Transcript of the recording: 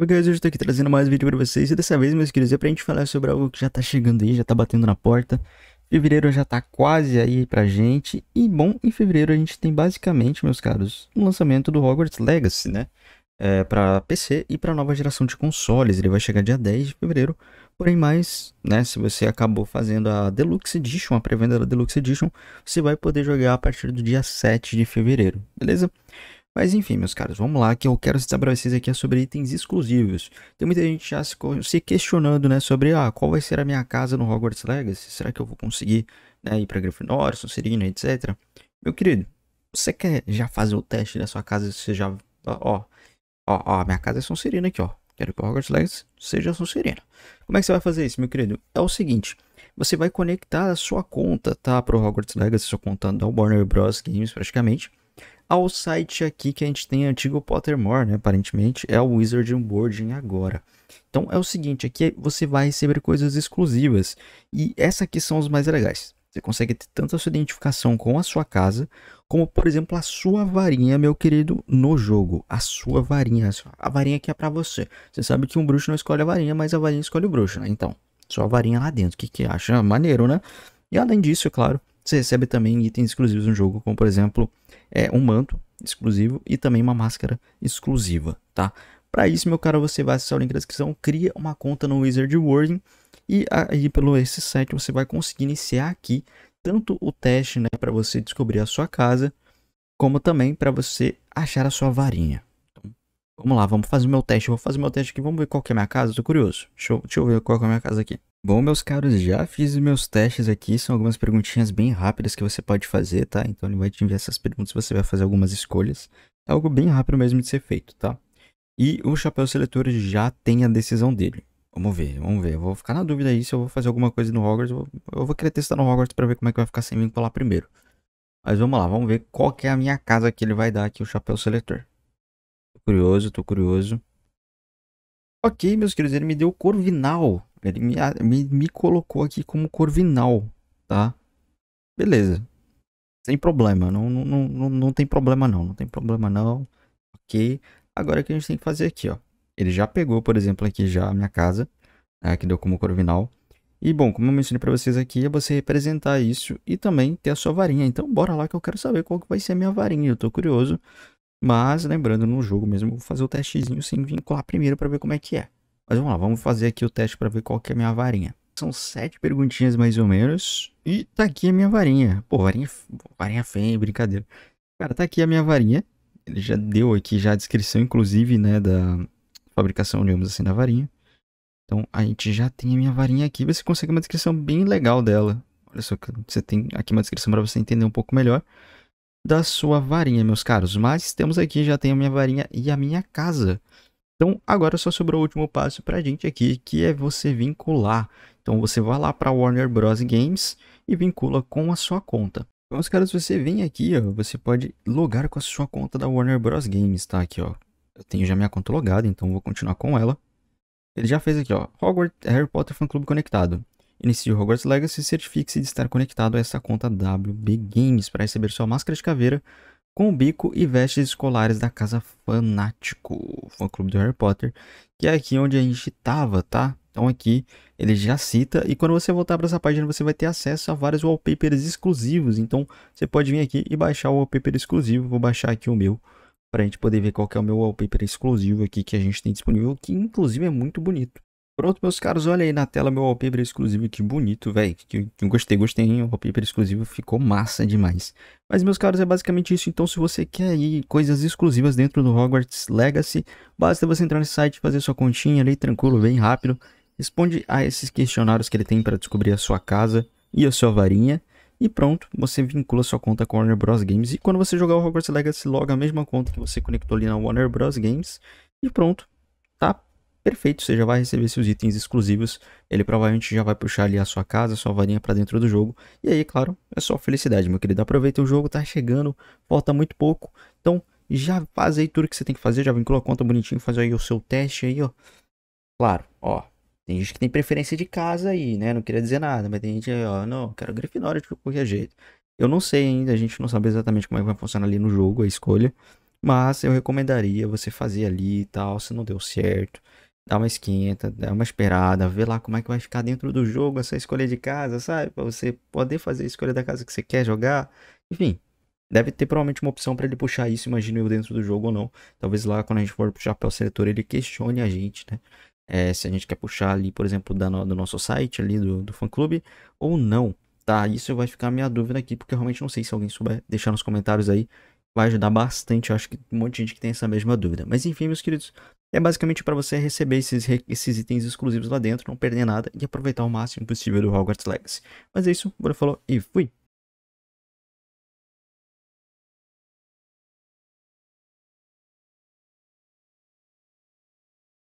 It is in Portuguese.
Oi hoje eu estou aqui trazendo mais vídeo para vocês e dessa vez, meus queridos, é para a gente falar sobre algo que já está chegando aí, já está batendo na porta. Fevereiro já está quase aí a gente e bom, em fevereiro a gente tem basicamente, meus caros, um lançamento do Hogwarts Legacy, né? É, para PC e para nova geração de consoles. Ele vai chegar dia 10 de fevereiro. Porém, mais, né, se você acabou fazendo a Deluxe Edition, a pré-venda da Deluxe Edition, você vai poder jogar a partir do dia 7 de fevereiro, beleza? Mas enfim, meus caros, vamos lá, que eu quero saber para vocês aqui é sobre itens exclusivos. Tem muita gente já se, questionando, né, sobre ah, qual vai ser a minha casa no Hogwarts Legacy, será que eu vou conseguir né, ir para Grifinória, Sonserina, etc. Meu querido, você quer já fazer o teste da sua casa, você já, ó, ó, ó, minha casa é Sonserina aqui, ó, quero que o Hogwarts Legacy seja Sonserina. Como é que você vai fazer isso, meu querido? É o seguinte, você vai conectar a sua conta, tá, para o Hogwarts Legacy, sua conta da Warner Bros. Games, praticamente, ao site aqui que a gente tem antigo Pottermore, né? Aparentemente é o Wizard Onboarding agora. Então é o seguinte, aqui você vai receber coisas exclusivas e essa aqui são os mais legais. Você consegue ter tanto a sua identificação com a sua casa, como por exemplo a sua varinha, meu querido, no jogo. A sua varinha, a varinha que é para você. Você sabe que um bruxo não escolhe a varinha, mas a varinha escolhe o bruxo, né? Então, sua varinha lá dentro, o que que acha? Maneiro, né? E além disso, é claro, você recebe também itens exclusivos no jogo, como por exemplo é, um manto exclusivo e também uma máscara exclusiva, tá? Para isso, meu cara, você vai acessar o link da descrição, cria uma conta no Wizard World e aí pelo esse site você vai conseguir iniciar aqui tanto o teste, né, para você descobrir a sua casa, como também para você achar a sua varinha. Então, vamos lá, vamos fazer o meu teste. Eu vou fazer o meu teste aqui, vamos ver qual que é a minha casa, tô curioso. Deixa eu, deixa eu ver qual que é a minha casa aqui. Bom, meus caros, já fiz meus testes aqui, são algumas perguntinhas bem rápidas que você pode fazer, tá? Então ele vai te enviar essas perguntas, você vai fazer algumas escolhas. É algo bem rápido mesmo de ser feito, tá? E o chapéu seletor já tem a decisão dele. Vamos ver, vamos ver. Eu vou ficar na dúvida aí se eu vou fazer alguma coisa no Hogwarts. Eu vou, querer testar no Hogwarts para ver como é que vai ficar sem vincular primeiro. Mas vamos lá, vamos ver qual é a minha casa que ele vai dar aqui o chapéu seletor. Tô curioso, tô curioso. Ok, meus queridos, ele me deu o Corvinal. Ele me, me, me colocou aqui como Corvinal, tá? Beleza. Sem problema. Não, não, não, não tem problema não. Não tem problema não. Ok. Agora o que a gente tem que fazer aqui, ó. Ele já pegou, por exemplo, aqui já a minha casa, né, que deu como Corvinal. E bom, como eu mencionei para vocês aqui, é você representar isso e também ter a sua varinha. Então bora lá que eu quero saber qual que vai ser a minha varinha, eu tô curioso. Mas lembrando, no jogo mesmo, vou fazer o testezinho sem vincular primeiro para ver como é que é. Mas vamos lá, vamos fazer aqui o teste para ver qual que é a minha varinha. São sete perguntinhas mais ou menos. E tá aqui a minha varinha. Pô, varinha, varinha feia, brincadeira. Cara, tá aqui a minha varinha. Ele já deu aqui já a descrição, inclusive, né, da fabricação, digamos assim, da varinha. Então, a gente já tem a minha varinha aqui. Você consegue uma descrição bem legal dela. Olha só, você tem aqui uma descrição para você entender um pouco melhor da sua varinha, meus caros. Mas temos aqui, já tem a minha varinha e a minha casa. Então, agora só sobrou o último passo para a gente aqui, que é você vincular. Então, você vai lá para Warner Bros. Games e vincula com a sua conta. Então, os caras, você vem aqui, ó, você pode logar com a sua conta da Warner Bros. Games, tá? Aqui, ó. Eu tenho já minha conta logada, então vou continuar com ela. Ele já fez aqui, ó, Hogwarts Harry Potter Fan Club conectado. Inicie o Hogwarts Legacy e certifique-se de estar conectado a essa conta WB Games para receber sua máscara de caveira com o bico e vestes escolares da casa Fanático, fã clube do Harry Potter, que é aqui onde a gente tava, tá? Então aqui ele já cita e quando você voltar para essa página você vai ter acesso a vários wallpapers exclusivos. Então você pode vir aqui e baixar o wallpaper exclusivo. Vou baixar aqui o meu para a gente poder ver qual é o meu wallpaper exclusivo aqui que a gente tem disponível, que inclusive é muito bonito. Pronto, meus caros, olha aí na tela meu wallpaper exclusivo, que bonito, velho. Que, que gostei, gostei, hein? O wallpaper exclusivo ficou massa demais. Mas, meus caros, é basicamente isso. Então, se você quer aí coisas exclusivas dentro do Hogwarts Legacy, basta você entrar no site, fazer sua continha ali, tranquilo, bem rápido. Responde a esses questionários que ele tem para descobrir a sua casa e a sua varinha. E pronto, você vincula sua conta com Warner Bros. Games. E quando você jogar o Hogwarts Legacy, loga a mesma conta que você conectou ali na Warner Bros. Games. E pronto, tá perfeito, você já vai receber seus itens exclusivos, ele provavelmente já vai puxar ali a sua casa, a sua varinha para dentro do jogo, e aí, claro, é só felicidade, meu querido, aproveita o jogo, tá chegando, falta muito pouco, então já faz aí tudo que você tem que fazer, já vincula a conta bonitinho, faz aí o seu teste aí, ó, claro, ó, tem gente que tem preferência de casa aí, né, não queria dizer nada, mas tem gente aí, ó, não, quero Grifinória de qualquer jeito, eu não sei ainda, a gente não sabe exatamente como é que vai funcionar ali no jogo a escolha, mas eu recomendaria você fazer ali e tal, se não deu certo dá uma esquenta, dá uma esperada, vê lá como é que vai ficar dentro do jogo essa escolha de casa, sabe? Para você poder fazer a escolha da casa que você quer jogar. Enfim, deve ter provavelmente uma opção para ele puxar isso, imagino eu, dentro do jogo ou não. Talvez lá quando a gente for puxar para o seletor ele questione a gente, né? É, se a gente quer puxar ali, por exemplo, da no, do nosso site ali, do, do fã-clube, ou não, tá? Isso vai ficar a minha dúvida aqui, porque eu realmente não sei se alguém souber deixar nos comentários aí vai ajudar bastante. Eu acho que um monte de gente que tem essa mesma dúvida. Mas enfim, meus queridos, é basicamente para você receber esses, esses itens exclusivos lá dentro, não perder nada e aproveitar o máximo possível do Hogwarts Legacy. Mas é isso, bora falou e fui!